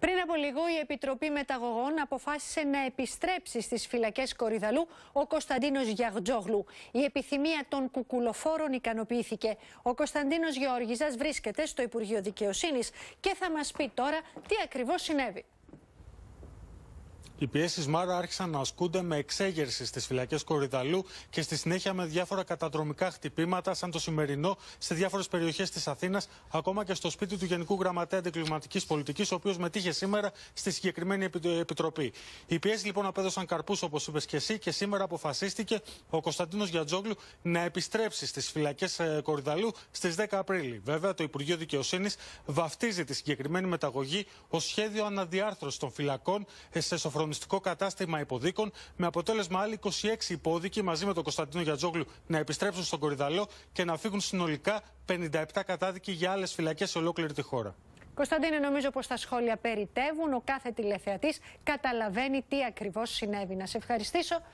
Πριν από λίγο η Επιτροπή Μεταγωγών αποφάσισε να επιστρέψει στις φυλακές Κορυδαλού ο Κωνσταντίνος Γιαγτζόγλου. Η επιθυμία των κουκουλοφόρων ικανοποιήθηκε. Ο Κωνσταντίνος Γεώργιζας βρίσκεται στο Υπουργείο Δικαιοσύνης και θα μας πει τώρα τι ακριβώς συνέβη. Οι πιέσεις Μάρα άρχισαν να ασκούνται με εξέγερση στις φυλακές Κορυδαλού και στη συνέχεια με διάφορα καταδρομικά χτυπήματα, σαν το σημερινό, σε διάφορες περιοχές της Αθήνας, ακόμα και στο σπίτι του Γενικού Γραμματέα Αντικλιματικής Πολιτικής, ο οποίος μετήχε σήμερα στη συγκεκριμένη επιτροπή. Οι πιέσεις λοιπόν απέδωσαν καρπούς, όπως είπες και εσύ, και σήμερα αποφασίστηκε ο Κωνσταντίνος Γιατζόγλου να επιστρέψει στις φυλακές ε, Κορυδαλού στις 10 Απριλίου. Βέβαια, το Υπουργείο Δικαιοσύνης βαφτίζει τη συγκεκριμένη μεταγωγή ως σχέδιο αναδιάρθρωσης των φυλακών ε, σε αγωνιστικό κατάστημα υποδίκων, με αποτέλεσμα άλλοι 26 υπόδικοι μαζί με τον Κωνσταντίνο Γιατζόγλου να επιστρέψουν στον Κορυδαλό και να φύγουν συνολικά 57 κατάδικοι για άλλες φυλακές σε ολόκληρη τη χώρα. Κωνσταντίνε, νομίζω πως τα σχόλια περιτεύουν. Ο κάθε τηλεθεατής καταλαβαίνει τι ακριβώς συνέβη. Να σε ευχαριστήσω.